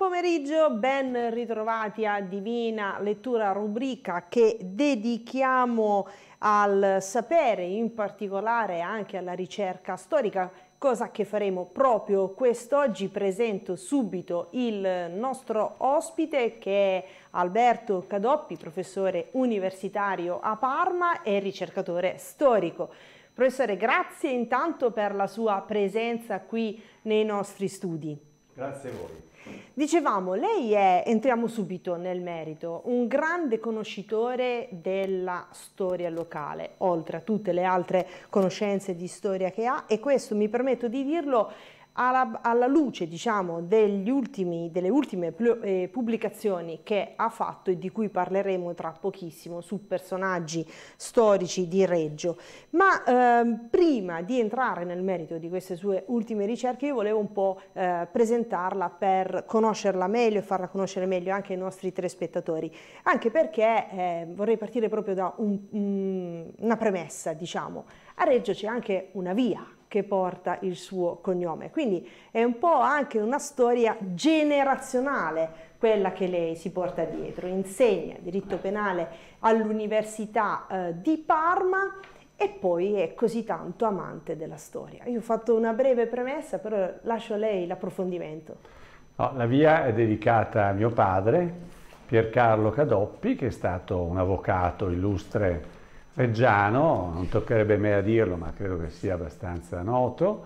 pomeriggio, ben ritrovati a Divina Lettura Rubrica che dedichiamo al sapere, in particolare anche alla ricerca storica, cosa che faremo proprio quest'oggi. Presento subito il nostro ospite che è Alberto Cadoppi, professore universitario a Parma e ricercatore storico. Professore, grazie intanto per la sua presenza qui nei nostri studi. Grazie a voi. Dicevamo, lei è, entriamo subito nel merito, un grande conoscitore della storia locale, oltre a tutte le altre conoscenze di storia che ha e questo, mi permetto di dirlo, alla, alla luce diciamo, ultimi, delle ultime eh, pubblicazioni che ha fatto e di cui parleremo tra pochissimo su personaggi storici di Reggio. Ma eh, prima di entrare nel merito di queste sue ultime ricerche io volevo un po' eh, presentarla per conoscerla meglio e farla conoscere meglio anche ai nostri telespettatori, anche perché ehm, vorrei partire proprio da un, um, una premessa, diciamo. A Reggio c'è anche una via che porta il suo cognome. Quindi è un po' anche una storia generazionale quella che lei si porta dietro. Insegna diritto penale all'Università eh, di Parma e poi è così tanto amante della storia. Io ho fatto una breve premessa, però lascio a lei l'approfondimento. No, la via è dedicata a mio padre, Piercarlo Cadoppi, che è stato un avvocato illustre Reggiano, non toccherebbe me a dirlo, ma credo che sia abbastanza noto,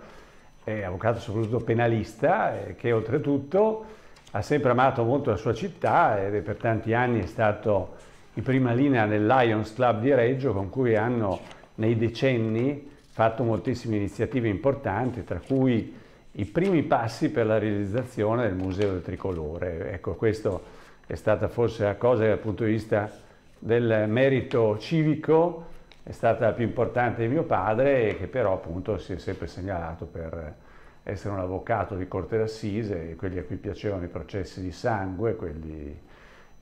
è avvocato soprattutto penalista, eh, che oltretutto ha sempre amato molto la sua città ed è per tanti anni è stato in prima linea nel Lions Club di Reggio, con cui hanno nei decenni fatto moltissime iniziative importanti, tra cui i primi passi per la realizzazione del Museo del Tricolore. Ecco, questa è stata forse la cosa che dal punto di vista del merito civico è stata più importante di mio padre che però appunto si è sempre segnalato per essere un avvocato di corte d'assise, quelli a cui piacevano i processi di sangue, quelli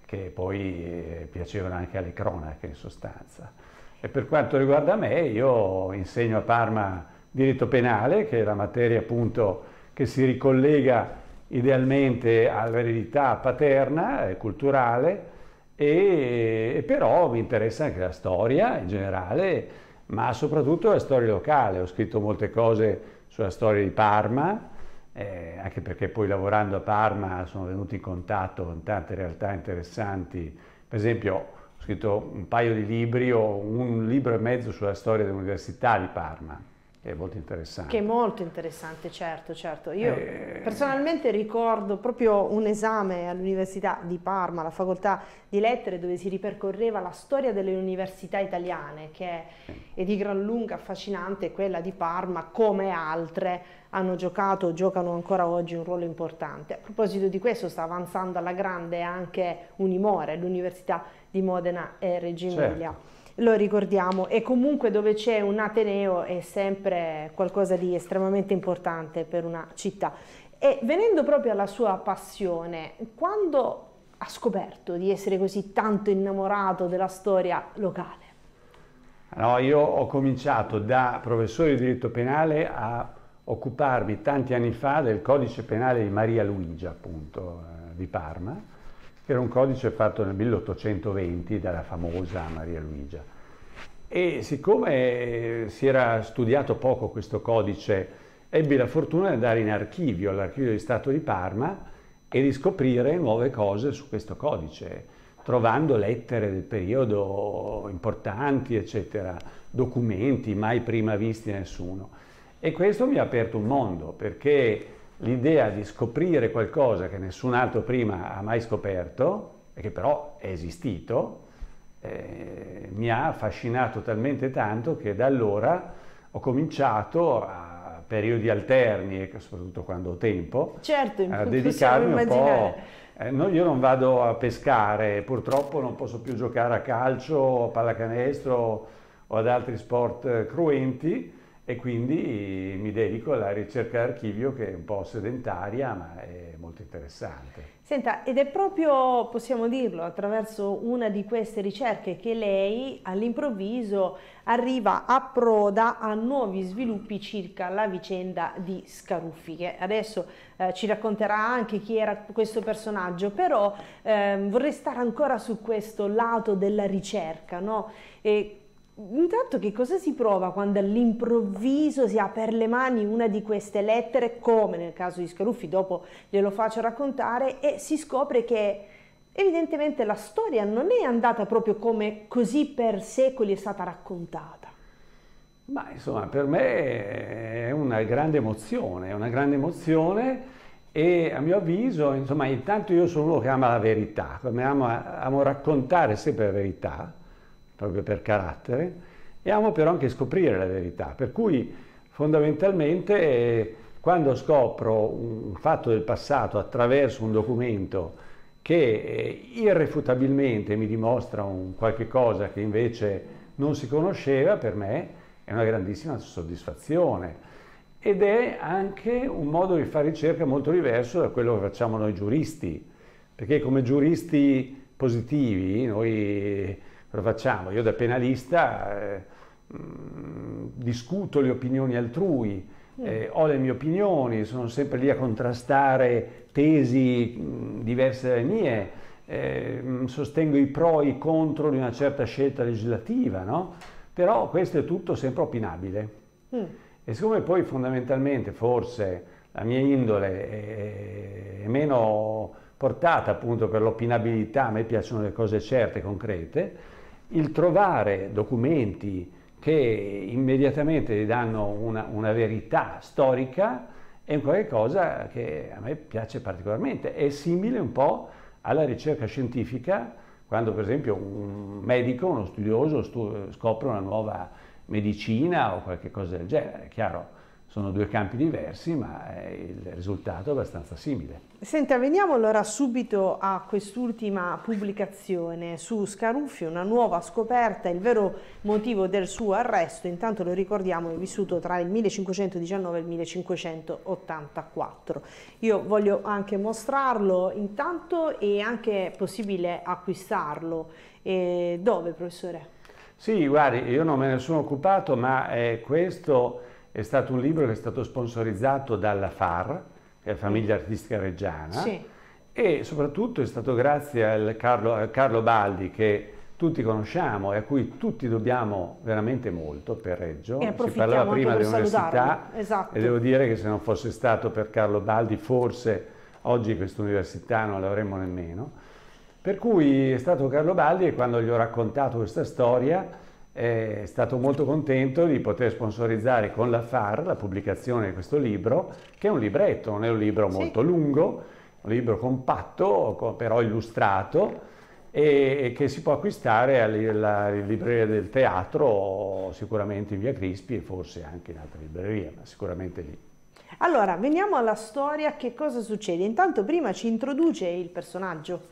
che poi eh, piacevano anche alle cronache in sostanza. E per quanto riguarda me, io insegno a Parma diritto penale, che è la materia appunto che si ricollega idealmente all'eredità paterna e culturale, e, e però mi interessa anche la storia in generale, ma soprattutto la storia locale. Ho scritto molte cose sulla storia di Parma, eh, anche perché poi lavorando a Parma sono venuto in contatto con tante realtà interessanti. Per esempio ho scritto un paio di libri o un libro e mezzo sulla storia dell'Università di Parma che è molto interessante. Che è molto interessante, certo, certo. Io eh... personalmente ricordo proprio un esame all'Università di Parma, alla facoltà di lettere, dove si ripercorreva la storia delle università italiane, che è, è di gran lunga affascinante, quella di Parma, come altre hanno giocato, o giocano ancora oggi un ruolo importante. A proposito di questo sta avanzando alla grande anche Unimore, l'Università di Modena e Reggio Emilia. Certo lo ricordiamo e comunque dove c'è un Ateneo è sempre qualcosa di estremamente importante per una città. E venendo proprio alla sua passione, quando ha scoperto di essere così tanto innamorato della storia locale? No, io ho cominciato da professore di diritto penale a occuparmi tanti anni fa del codice penale di Maria Luigia, appunto, eh, di Parma, era un codice fatto nel 1820 dalla famosa Maria Luigia. E siccome si era studiato poco questo codice, ebbi la fortuna di andare in archivio, all'archivio di Stato di Parma, e di scoprire nuove cose su questo codice, trovando lettere del periodo importanti, eccetera, documenti mai prima visti da nessuno. E questo mi ha aperto un mondo, perché l'idea di scoprire qualcosa che nessun altro prima ha mai scoperto e che però è esistito, eh, mi ha affascinato talmente tanto che da allora ho cominciato a periodi alterni, soprattutto quando ho tempo, certo, a dedicarmi un po'. Eh, no, io non vado a pescare, purtroppo non posso più giocare a calcio, a pallacanestro o ad altri sport eh, cruenti, e quindi mi dedico alla ricerca d'archivio che è un po' sedentaria ma è molto interessante. Senta, ed è proprio, possiamo dirlo, attraverso una di queste ricerche che lei all'improvviso arriva a proda a nuovi sviluppi circa la vicenda di Scaruffi, che adesso eh, ci racconterà anche chi era questo personaggio, però eh, vorrei stare ancora su questo lato della ricerca, no? E intanto che cosa si prova quando all'improvviso si ha per le mani una di queste lettere, come nel caso di Scaruffi, dopo glielo faccio raccontare, e si scopre che evidentemente la storia non è andata proprio come così per secoli è stata raccontata? Ma insomma, per me è una grande emozione, è una grande emozione e a mio avviso, insomma, intanto io sono uno che ama la verità, amo, amo raccontare sempre la verità, proprio per carattere, e amo però anche scoprire la verità, per cui fondamentalmente eh, quando scopro un fatto del passato attraverso un documento che eh, irrefutabilmente mi dimostra un qualche cosa che invece non si conosceva, per me è una grandissima soddisfazione ed è anche un modo di fare ricerca molto diverso da quello che facciamo noi giuristi, perché come giuristi positivi noi lo facciamo. Io da penalista eh, mm, discuto le opinioni altrui, mm. eh, ho le mie opinioni, sono sempre lì a contrastare tesi mh, mm, diverse dalle mie, eh, sostengo i pro e i contro di una certa scelta legislativa, no? però questo è tutto sempre opinabile. Mm. E siccome poi fondamentalmente forse la mia indole è, è meno portata appunto per l'opinabilità, a me piacciono le cose certe, concrete, il trovare documenti che immediatamente gli danno una, una verità storica è un qualche che a me piace particolarmente, è simile un po' alla ricerca scientifica, quando per esempio un medico, uno studioso stu- scopre una nuova medicina o qualche cosa del genere, chiaro? sono due campi diversi, ma il risultato è abbastanza simile. Senta, veniamo allora subito a quest'ultima pubblicazione su Scaruffi, una nuova scoperta, il vero motivo del suo arresto, intanto lo ricordiamo, è vissuto tra il 1519 e il 1584. Io voglio anche mostrarlo intanto è anche possibile acquistarlo. E dove, professore? Sì, guardi, io non me ne sono occupato, ma eh, questo è stato un libro che è stato sponsorizzato dalla FAR, la Famiglia Artistica Reggiana, sì. e soprattutto è stato grazie a Carlo, Carlo Baldi che tutti conosciamo e a cui tutti dobbiamo veramente molto per Reggio. Si parlava prima dell'università esatto. e devo dire che se non fosse stato per Carlo Baldi forse oggi questa università non l'avremmo nemmeno. Per cui è stato Carlo Baldi e quando gli ho raccontato questa storia è stato molto contento di poter sponsorizzare con la FAR la pubblicazione di questo libro, che è un libretto, non è un libro sì. molto lungo, un libro compatto, però illustrato, e che si può acquistare alla libreria del teatro, sicuramente in via Crispi e forse anche in altre librerie, ma sicuramente lì. Allora, veniamo alla storia, che cosa succede? Intanto prima ci introduce il personaggio.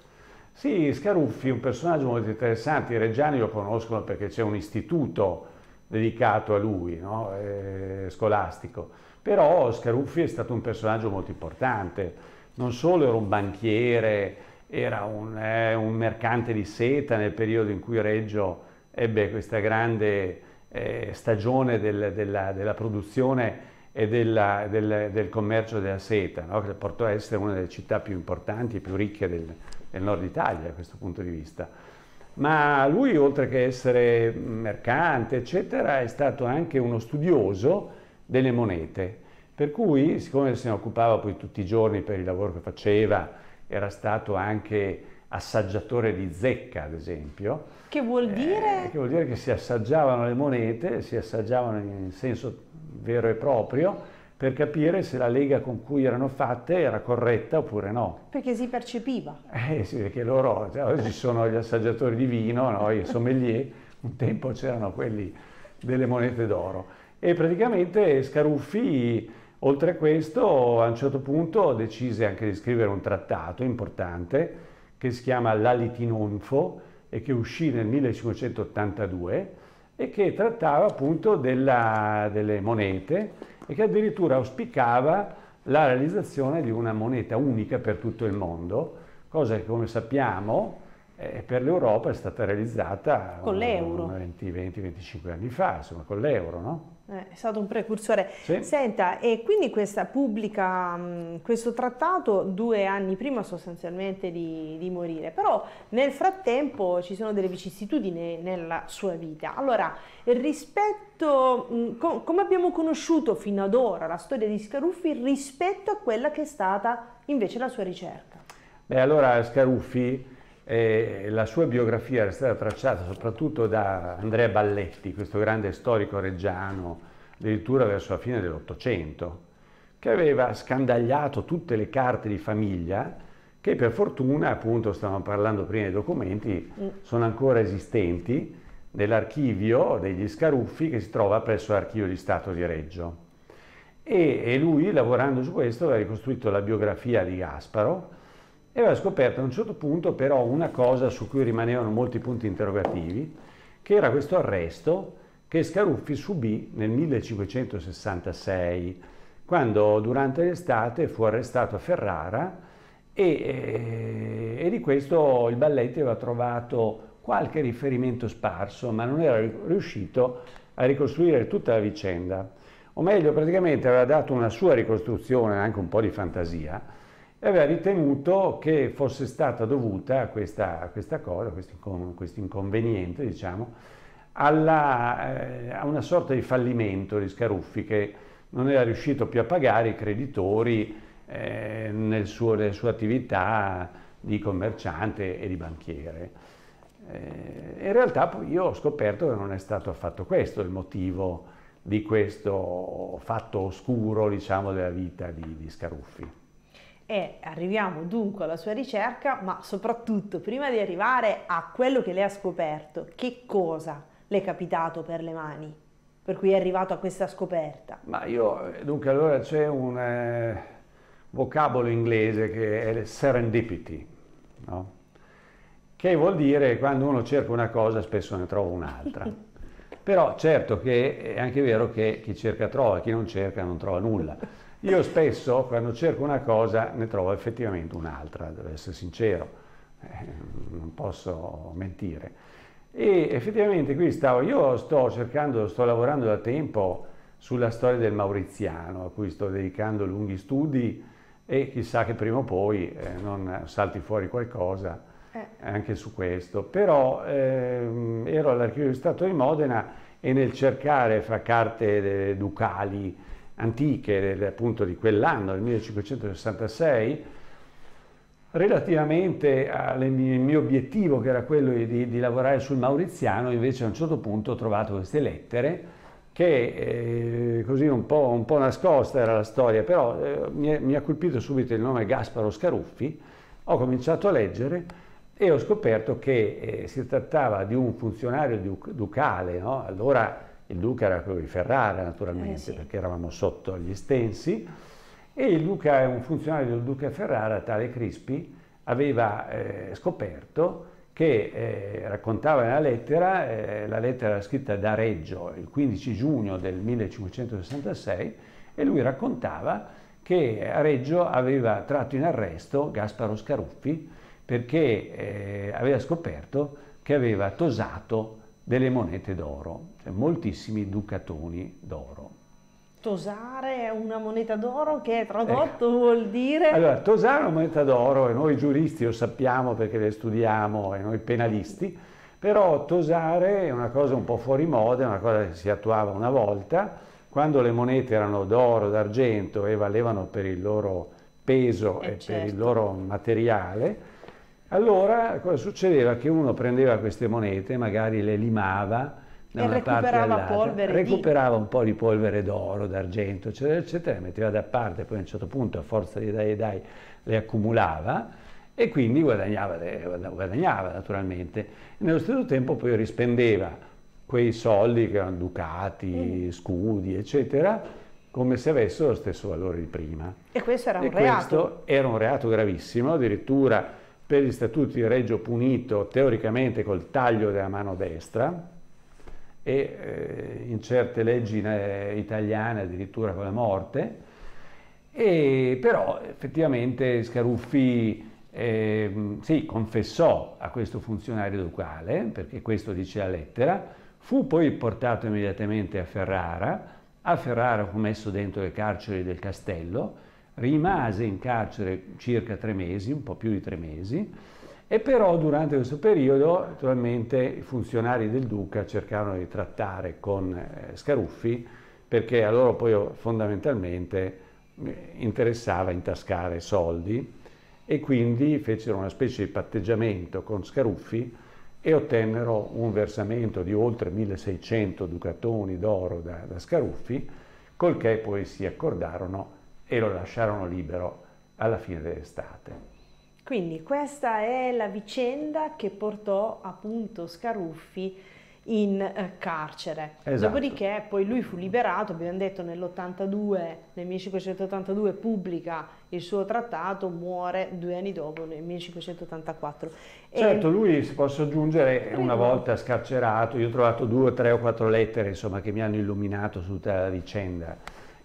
Sì, Scaruffi è un personaggio molto interessante, i reggiani lo conoscono perché c'è un istituto dedicato a lui, no? eh, scolastico, però Scaruffi è stato un personaggio molto importante, non solo era un banchiere, era un, eh, un mercante di seta nel periodo in cui Reggio ebbe questa grande eh, stagione del, della, della, produzione e della, del, del, commercio della seta, no? che portò a essere una delle città più importanti e più ricche del, mondo del nord Italia da questo punto di vista. Ma lui, oltre che essere mercante, eccetera, è stato anche uno studioso delle monete, per cui, siccome se ne occupava poi tutti i giorni per il lavoro che faceva, era stato anche assaggiatore di zecca, ad esempio. Che vuol eh, dire? Eh, che vuol dire che si assaggiavano le monete, si assaggiavano in senso vero e proprio, per capire se la lega con cui erano fatte era corretta oppure no. Perché si percepiva. Eh sì, perché loro, cioè, oggi sono gli assaggiatori di vino, no? i sommelier, un tempo c'erano quelli delle monete d'oro. E praticamente Scaruffi, oltre a questo, a un certo punto decise anche di scrivere un trattato importante che si chiama L'Alitinonfo e che uscì nel 1582 e che trattava appunto della, delle monete e che addirittura auspicava la realizzazione di una moneta unica per tutto il mondo, cosa che come sappiamo eh, per l'Europa è stata realizzata con l'euro 20-25 anni fa, insomma con l'euro, no? Eh, è stato un precursore. Sì. Senta, e quindi questa pubblica mm, questo trattato due anni prima sostanzialmente di, di morire, però nel frattempo ci sono delle vicissitudini nella sua vita. Allora, rispetto, mm, come abbiamo conosciuto fino ad ora la storia di Scaruffi rispetto a quella che è stata invece la sua ricerca? Beh, allora Scaruffi e la sua biografia era stata tracciata soprattutto da Andrea Balletti, questo grande storico reggiano, addirittura verso la fine dell'Ottocento, che aveva scandagliato tutte le carte di famiglia che per fortuna, appunto stavamo parlando prima dei documenti, mm. sono ancora esistenti nell'archivio degli Scaruffi che si trova presso l'Archivio di Stato di Reggio. E, e lui, lavorando su questo, aveva ricostruito la biografia di Gasparo, aveva scoperto a un certo punto però una cosa su cui rimanevano molti punti interrogativi, che era questo arresto che Scaruffi subì nel 1566, quando durante l'estate fu arrestato a Ferrara e, eh, e, di questo il Balletti aveva trovato qualche riferimento sparso, ma non era riuscito a ricostruire tutta la vicenda. O meglio, praticamente aveva dato una sua ricostruzione, anche un po' di fantasia, e aveva ritenuto che fosse stata dovuta a questa, a questa cosa, a questo, incon quest inconveniente, diciamo, alla, eh, a una sorta di fallimento di Scaruffi che non era riuscito più a pagare i creditori eh, nel suo, nella sua attività di commerciante e di banchiere. Eh, in realtà poi io ho scoperto che non è stato affatto questo il motivo di questo fatto oscuro diciamo, della vita di, di Scaruffi. E arriviamo dunque alla sua ricerca, ma soprattutto prima di arrivare a quello che lei ha scoperto, che cosa le è capitato per le mani? Per cui è arrivato a questa scoperta? Ma io, eh, dunque, allora c'è un eh, vocabolo inglese che è serendipity, no? che vuol dire quando uno cerca una cosa spesso ne trova un'altra. Però certo che è anche vero che chi cerca trova, chi non cerca non trova nulla. Io spesso quando cerco una cosa ne trovo effettivamente un'altra, devo essere sincero, eh, non posso mentire. E effettivamente qui stavo, io sto cercando, sto lavorando da tempo sulla storia del Mauriziano, a cui sto dedicando lunghi studi e chissà che prima o poi eh, non salti fuori qualcosa eh. anche su questo. Però ehm, ero all'Archivio di Stato di Modena e nel cercare fra carte eh, ducali, antiche appunto di quell'anno, del 1566, relativamente al mio obiettivo che era quello di, di, lavorare sul Mauriziano, invece a un certo punto ho trovato queste lettere che eh, così un po', un po', nascosta era la storia, però eh, mi, mi ha colpito subito il nome Gasparo Scaruffi, ho cominciato a leggere e ho scoperto che eh, si trattava di un funzionario duc- ducale, no? allora il duca era quello di Ferrara naturalmente, eh sì. perché eravamo sotto gli stensi, e il duca, un funzionario del duca Ferrara, tale Crispi, aveva eh, scoperto che eh, raccontava nella lettera, eh, la lettera era scritta da Reggio il 15 giugno del 1566, e lui raccontava che a Reggio aveva tratto in arresto Gasparo Scaruffi perché eh, aveva scoperto che aveva tosato delle monete d'oro cioè moltissimi ducatoni d'oro. Tosare è una moneta d'oro che tradotto ecco. vuol dire... Allora, tosare è una moneta d'oro e noi giuristi lo sappiamo perché le studiamo e noi penalisti, però tosare è una cosa un po' fuori moda, è una cosa che si attuava una volta, quando le monete erano d'oro, d'argento e valevano per il loro peso eh e certo. per il certo. loro materiale, allora cosa succedeva? Che uno prendeva queste monete, magari le limava, da e una recuperava polvere recuperava di... un po' di polvere d'oro, d'argento, eccetera, eccetera, le metteva da parte, poi a un certo punto a forza di dai e dai le accumulava e quindi guadagnava, guadagnava naturalmente. E nello stesso tempo poi rispendeva quei soldi che erano ducati, mm. scudi, eccetera, come se avessero lo stesso valore di prima. E questo era un e reato? Questo era un reato gravissimo, addirittura per gli statuti di Reggio punito teoricamente col taglio della mano destra, e eh, in certe leggi eh, italiane addirittura con la morte, e però effettivamente Scaruffi eh, sì, confessò a questo funzionario ducale, perché questo dice la lettera, fu poi portato immediatamente a Ferrara, a Ferrara fu messo dentro le carceri del castello, rimase in carcere circa tre mesi, un po' più di tre mesi, e però durante questo periodo naturalmente i funzionari del Duca cercarono di trattare con eh, Scaruffi perché a loro poi oh, fondamentalmente eh, interessava intascare soldi e quindi fecero una specie di patteggiamento con Scaruffi e ottennero un versamento di oltre 1600 ducatoni d'oro da, da Scaruffi col che poi si accordarono e lo lasciarono libero alla fine dell'estate. Quindi questa è la vicenda che portò appunto Scaruffi in eh, carcere. Esatto. Dopodiché poi lui fu liberato, abbiamo detto nell'82, nel 1582 pubblica il suo trattato, muore due anni dopo, nel 1584. Certo, e... lui si posso aggiungere, Prima. una volta scarcerato, io ho trovato due, tre o quattro lettere insomma, che mi hanno illuminato su tutta la vicenda.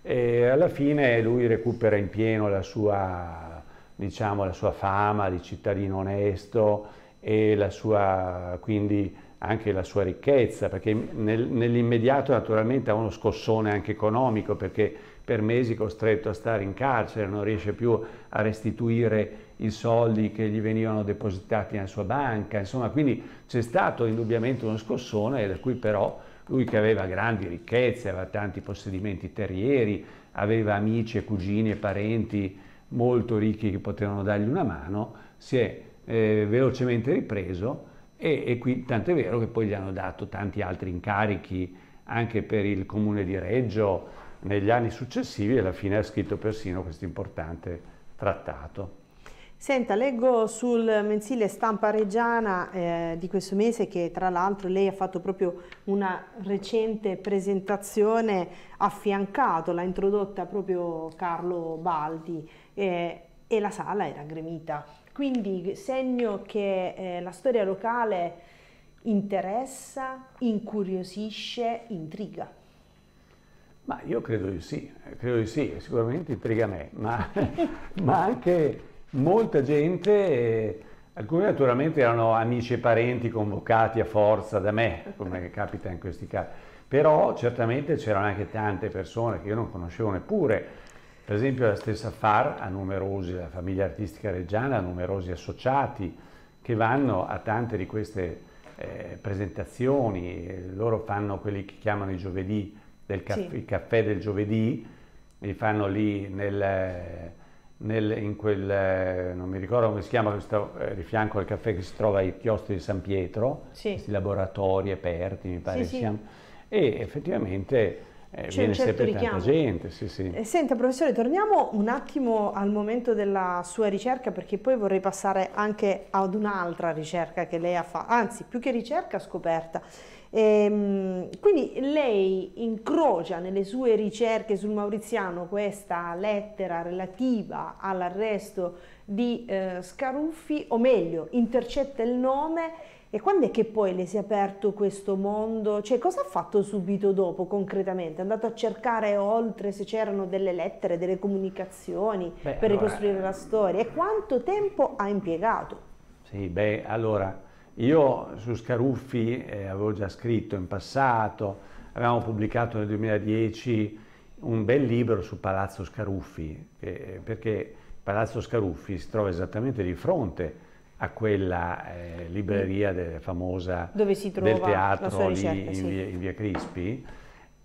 E alla fine lui recupera in pieno la sua diciamo, la sua fama di cittadino onesto e la sua, quindi anche la sua ricchezza, perché nel, nell'immediato naturalmente ha uno scossone anche economico, perché per mesi è costretto a stare in carcere, non riesce più a restituire i soldi che gli venivano depositati nella sua banca, insomma, quindi c'è stato indubbiamente uno scossone, da cui però lui che aveva grandi ricchezze, aveva tanti possedimenti terrieri, aveva amici e cugini e parenti molto ricchi che potevano dargli una mano, si è eh, velocemente ripreso e, e qui è vero che poi gli hanno dato tanti altri incarichi anche per il comune di Reggio negli anni successivi e alla fine ha scritto persino questo importante trattato. Senta, leggo sul mensile stampa reggiana eh, di questo mese che tra l'altro lei ha fatto proprio una recente presentazione affiancato, l'ha introdotta proprio Carlo Baldi eh, e la sala era gremita. Quindi segno che eh, la storia locale interessa, incuriosisce, intriga. Ma io credo di sì, credo di sì, sicuramente intriga me, ma, ma anche molta gente... Eh, Alcuni naturalmente erano amici e parenti convocati a forza da me, come capita in questi casi, però certamente c'erano anche tante persone che io non conoscevo neppure, per esempio la stessa FAR ha numerosi, la famiglia artistica reggiana ha numerosi associati che vanno a tante di queste eh, presentazioni, loro fanno quelli che chiamano i giovedì, del caff sì. il caffè del giovedì, li fanno lì nel, nel, in quel, non mi ricordo come si chiama, questo, eh, di al caffè che si trova ai chiostri di San Pietro, sì. questi laboratori aperti mi pare sì, siano, e effettivamente eh, viene certo sempre richiamo. tanta gente. Sì, sì. Eh, senta professore, torniamo un attimo al momento della sua ricerca perché poi vorrei passare anche ad un'altra ricerca che lei ha fatto, anzi più che ricerca scoperta. Ehm, quindi lei incrocia nelle sue ricerche sul Mauriziano questa lettera relativa all'arresto di eh, Scaruffi, o meglio intercetta il nome e quando è che poi le si è aperto questo mondo? Cioè, cosa ha fatto subito dopo, concretamente? È andato a cercare oltre se c'erano delle lettere, delle comunicazioni beh, per allora, ricostruire la eh, storia? E quanto tempo ha impiegato? Sì, beh, allora, io su Scaruffi eh, avevo già scritto in passato, avevamo pubblicato nel 2010 un bel libro su Palazzo Scaruffi, eh, perché Palazzo Scaruffi si trova esattamente di fronte a quella eh, libreria de, famosa del teatro ricerca, lì in, sì. via, in, via, Crispi.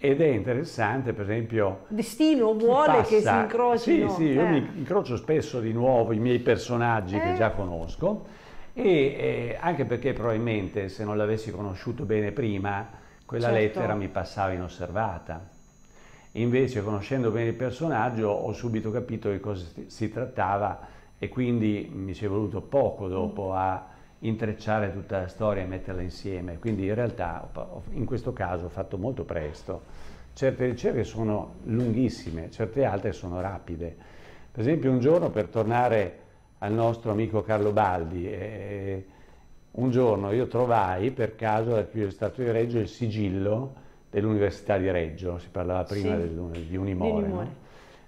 Ed è interessante, per esempio... Destino vuole passa, che si incrocino. Sì, sì, eh. io mi incrocio spesso di nuovo i miei personaggi eh. che già conosco, e eh, anche perché probabilmente se non l'avessi conosciuto bene prima, quella certo. lettera mi passava inosservata. Invece, conoscendo bene il personaggio, ho subito capito di cosa si trattava e quindi mi ci è voluto poco dopo mm. a intrecciare tutta la storia e metterla insieme, quindi in realtà in questo caso ho fatto molto presto. Certe ricerche sono lunghissime, certe altre sono rapide. Per esempio un giorno per tornare al nostro amico Carlo Baldi, eh, un giorno io trovai per caso dal di Stato di Reggio il sigillo dell'Università di Reggio, si parlava prima sì, del, di Unimore, di Unimore. No?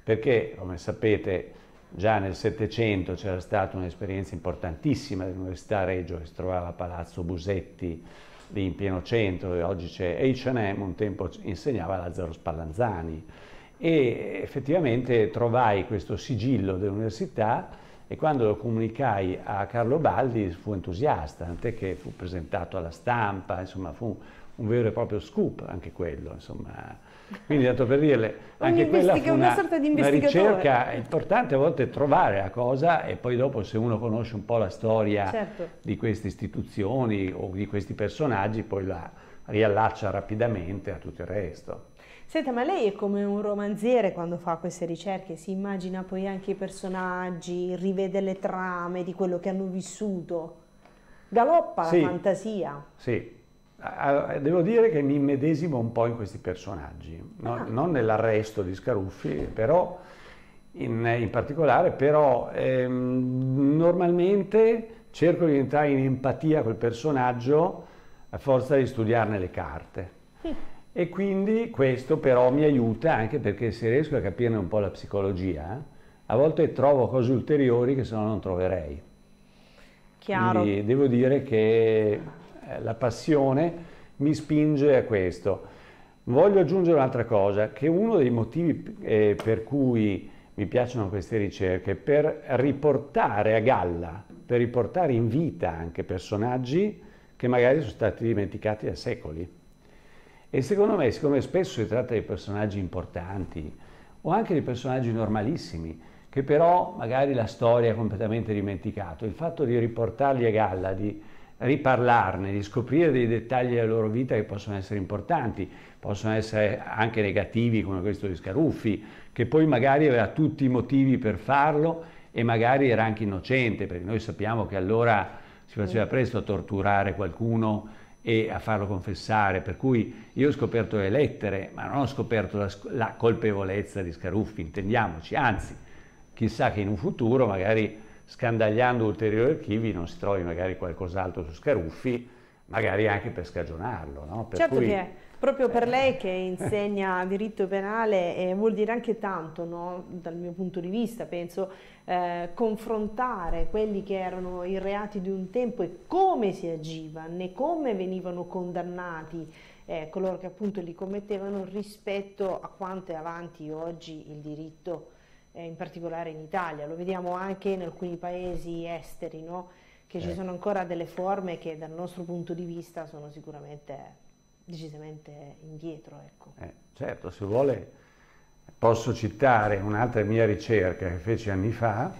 perché come sapete Già nel Settecento c'era stata un'esperienza importantissima dell'Università Reggio che si trovava a Palazzo Busetti, lì in pieno centro, e oggi c'è H&M, un tempo insegnava Lazzaro Spallanzani. E effettivamente trovai questo sigillo dell'università e quando lo comunicai a Carlo Baldi fu entusiasta, tant'è che fu presentato alla stampa, insomma fu un vero e proprio scoop anche quello, insomma quindi tanto per dirle, anche quella fu una, una, una ricerca importante a volte trovare la cosa e poi dopo se uno conosce un po' la storia certo. di queste istituzioni o di questi personaggi poi la riallaccia rapidamente a tutto il resto. Senta, ma lei è come un romanziere quando fa queste ricerche, si immagina poi anche i personaggi, rivede le trame di quello che hanno vissuto, galoppa sì, la fantasia. Sì, Devo dire che mi immedesimo un po' in questi personaggi, no? Ah. non nell'arresto di Scaruffi, però in, in particolare, però ehm, normalmente cerco di entrare in empatia col personaggio a forza di studiarne le carte. E quindi questo però mi aiuta anche perché se riesco a capirne un po' la psicologia, a volte trovo cose ulteriori che se no non troverei. Chiaro. Quindi devo dire che eh, la passione mi spinge a questo. Voglio aggiungere un'altra cosa, che uno dei motivi eh, per cui mi piacciono queste ricerche, per riportare a galla, per riportare in vita anche personaggi che magari sono stati dimenticati da secoli. E secondo me, siccome spesso si tratta di personaggi importanti o anche di personaggi normalissimi, che però magari la storia è completamente dimenticato, il fatto di riportarli a galla, di riparlarne, di scoprire dei dettagli della loro vita che possono essere importanti, possono essere anche negativi come questo di Scaruffi, che poi magari aveva tutti i motivi per farlo e magari era anche innocente, perché noi sappiamo che allora si faceva presto a torturare qualcuno e a farlo confessare, per cui io ho scoperto le lettere, ma non ho scoperto la, la colpevolezza di Scaruffi, intendiamoci, anzi, chissà che in un futuro magari scandagliando ulteriori archivi non si trovi magari qualcos'altro su Scaruffi, magari anche per scagionarlo. No? Per certo cui, che è, proprio per eh. lei che insegna diritto penale eh, vuol dire anche tanto, no? dal mio punto di vista penso, eh, confrontare quelli che erano i reati di un tempo e come si agiva, né come venivano condannati eh, coloro che appunto li commettevano rispetto a quanto è avanti oggi il diritto penale eh, in particolare in Italia, lo vediamo anche in alcuni paesi esteri, no? che ci eh. sono ancora delle forme che dal nostro punto di vista sono sicuramente decisamente indietro. Ecco. Eh, certo, se vuole posso citare un'altra mia ricerca che feci anni fa,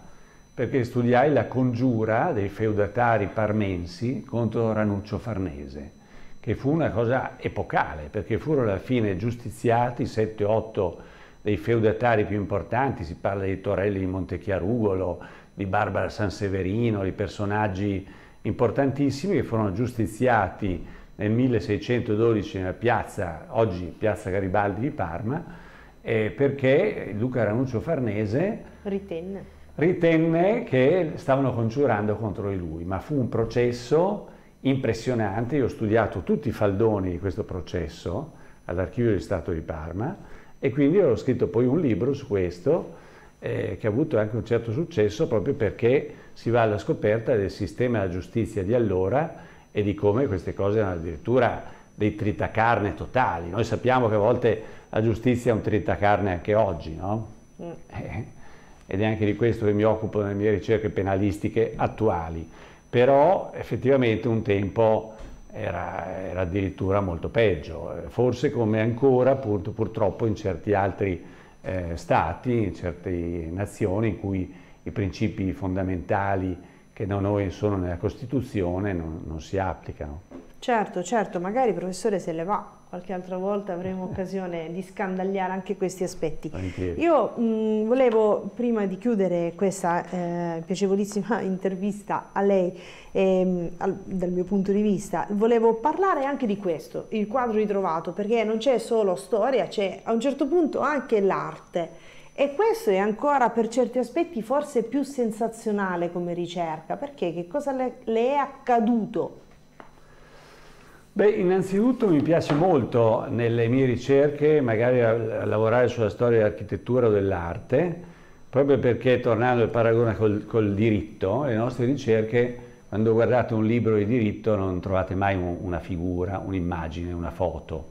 perché studiai la congiura dei feudatari parmensi contro Ranuccio Farnese, che fu una cosa epocale, perché furono alla fine giustiziati 7-8 dei feudatari più importanti, si parla di Torelli di Montechiarugolo, di Barbara Sanseverino, di personaggi importantissimi che furono giustiziati nel 1612 nella piazza, oggi piazza Garibaldi di Parma, eh, perché Luca Ranuccio Farnese ritenne. ritenne. che stavano congiurando contro di lui, ma fu un processo impressionante, io ho studiato tutti i faldoni di questo processo all'archivio di Stato di Parma, e quindi ho scritto poi un libro su questo, eh, che ha avuto anche un certo successo proprio perché si va alla scoperta del sistema della giustizia di allora e di come queste cose erano addirittura dei tritacarne totali. Noi sappiamo che a volte la giustizia è un tritacarne anche oggi, no? Eh, ed è anche di questo che mi occupo nelle mie ricerche penalistiche attuali. Però effettivamente un tempo era, era addirittura molto peggio, eh, forse come ancora pur, purtroppo in certi altri eh, stati, in certe nazioni in cui i principi fondamentali che da noi sono nella Costituzione non, non si applicano. Certo, certo, magari professore se le va qualche altra volta avremo occasione di scandagliare anche questi aspetti. Anche io mh, volevo, prima di chiudere questa eh, piacevolissima intervista a lei, ehm, al, dal mio punto di vista, volevo parlare anche di questo, il quadro ritrovato, perché non c'è solo storia, c'è a un certo punto anche l'arte. E questo è ancora per certi aspetti forse più sensazionale come ricerca, perché che cosa le, le è accaduto? Beh, innanzitutto mi piace molto nelle mie ricerche magari a, a lavorare sulla storia dell'architettura o dell'arte, proprio perché tornando al paragone col, col, diritto, le nostre ricerche, quando guardate un libro di diritto non trovate mai un, una figura, un'immagine, una foto.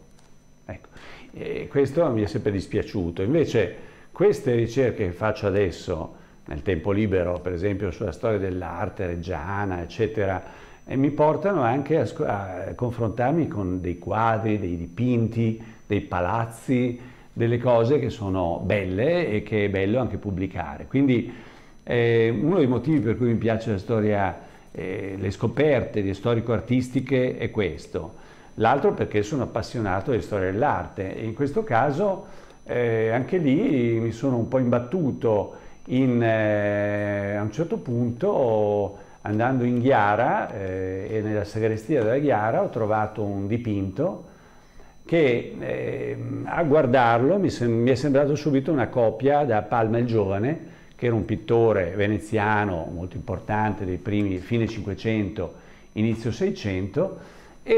Ecco. E questo mi è sempre dispiaciuto. Invece queste ricerche che faccio adesso, nel tempo libero, per esempio sulla storia dell'arte reggiana, eccetera, e mi portano anche a, a confrontarmi con dei quadri, dei dipinti, dei palazzi, delle cose che sono belle e che è bello anche pubblicare. Quindi eh, uno dei motivi per cui mi piace la storia, eh, le scoperte storico-artistiche è questo. L'altro perché sono appassionato di storia dell'arte e in questo caso eh, anche lì mi sono un po' imbattuto in, eh, a un certo punto andando in Ghiara eh, e nella sagrestia della Ghiara ho trovato un dipinto che eh, a guardarlo mi, mi, è sembrato subito una copia da Palma il Giovane, che era un pittore veneziano molto importante dei primi fine 500, inizio 600, e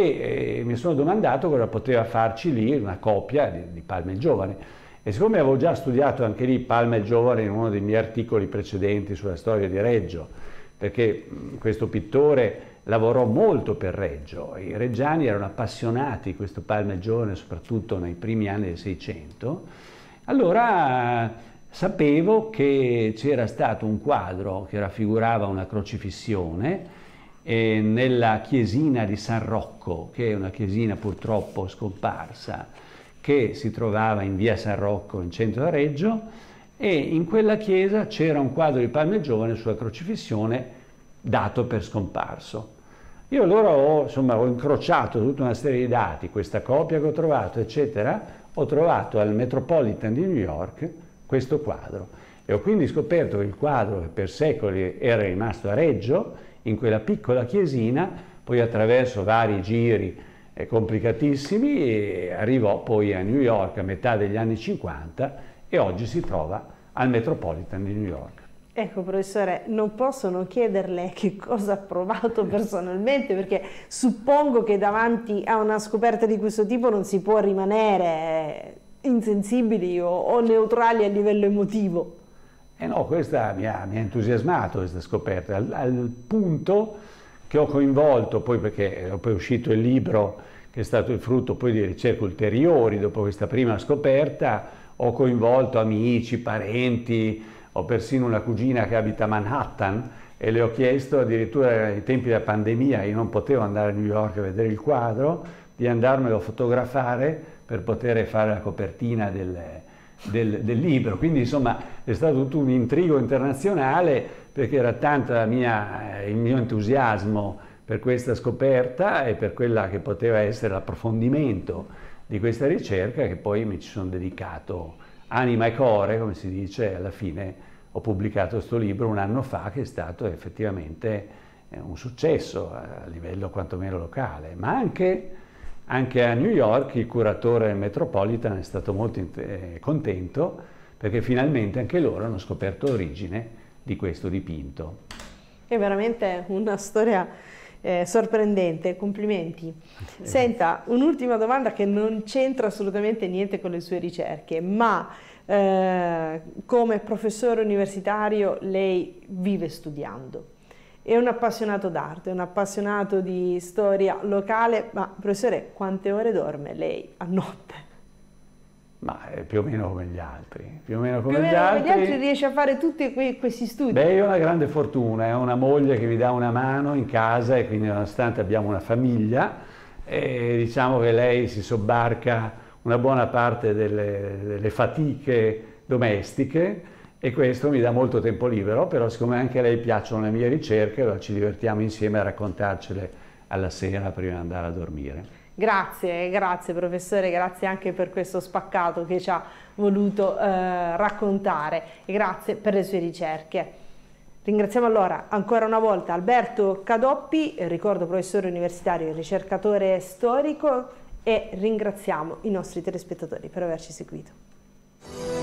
eh, mi sono domandato cosa poteva farci lì una copia di, di Palma il Giovane. E siccome avevo già studiato anche lì Palma il Giovane in uno dei miei articoli precedenti sulla storia di Reggio, perché questo pittore lavorò molto per Reggio, i reggiani erano appassionati di questo palmegione soprattutto nei primi anni del Seicento, allora sapevo che c'era stato un quadro che raffigurava una crocifissione eh, nella chiesina di San Rocco, che è una chiesina purtroppo scomparsa, che si trovava in via San Rocco in centro a Reggio, e in quella chiesa c'era un quadro di Palme Giovane sulla crocifissione dato per scomparso. Io allora ho, insomma, ho incrociato tutta una serie di dati, questa copia che ho trovato, eccetera, ho trovato al Metropolitan di New York questo quadro e ho quindi scoperto che il quadro che per secoli era rimasto a Reggio, in quella piccola chiesina, poi attraverso vari giri eh, complicatissimi arrivò poi a New York a metà degli anni 50 e oggi si trova al Metropolitan di New York. Ecco professore, non posso non chiederle che cosa ha provato personalmente perché suppongo che davanti a una scoperta di questo tipo non si può rimanere insensibili o, o neutrali a livello emotivo. Eh no, questa mi ha, mi ha entusiasmato questa scoperta, al, al, punto che ho coinvolto, poi perché eh, ho poi uscito il libro che è stato il frutto poi di ricerche ulteriori dopo questa prima scoperta, ho coinvolto amici, parenti, ho persino una cugina che abita a Manhattan e le ho chiesto addirittura ai tempi della pandemia, io non potevo andare a New York a vedere il quadro, di andarmelo a fotografare per poter fare la copertina del, del, del libro. Quindi insomma è stato tutto un intrigo internazionale perché era tanto mia, eh, il mio entusiasmo per questa scoperta e per quella che poteva essere l'approfondimento di questa ricerca che poi mi ci sono dedicato anima e core, come si dice, alla fine ho pubblicato questo libro un anno fa che è stato effettivamente eh, un successo a livello quantomeno locale, ma anche, anche a New York il curatore Metropolitan è stato molto eh, contento perché finalmente anche loro hanno scoperto l'origine di questo dipinto. È veramente una storia eh, sorprendente, complimenti. Senta, un'ultima domanda che non c'entra assolutamente niente con le sue ricerche, ma eh, come professore universitario lei vive studiando. È un appassionato d'arte, un appassionato di storia locale, ma professore, quante ore dorme lei a notte? Ma eh, più o meno come gli altri. Più o meno come, o meno gli, come altri. gli altri. riesce a fare tutti que- questi studi. Beh, io ho una grande fortuna, eh. ho una moglie che mi dà una mano in casa e quindi nonostante abbiamo una famiglia, e diciamo che lei si sobbarca una buona parte delle, delle fatiche domestiche e questo mi dà molto tempo libero, però siccome anche a lei piacciono le mie ricerche, ci divertiamo insieme a raccontarcele alla sera prima di andare a dormire. Grazie, grazie professore, grazie anche per questo spaccato che ci ha voluto eh, raccontare e grazie per le sue ricerche. Ringraziamo allora ancora una volta Alberto Cadoppi, ricordo professore universitario e ricercatore storico e ringraziamo i nostri telespettatori per averci seguito.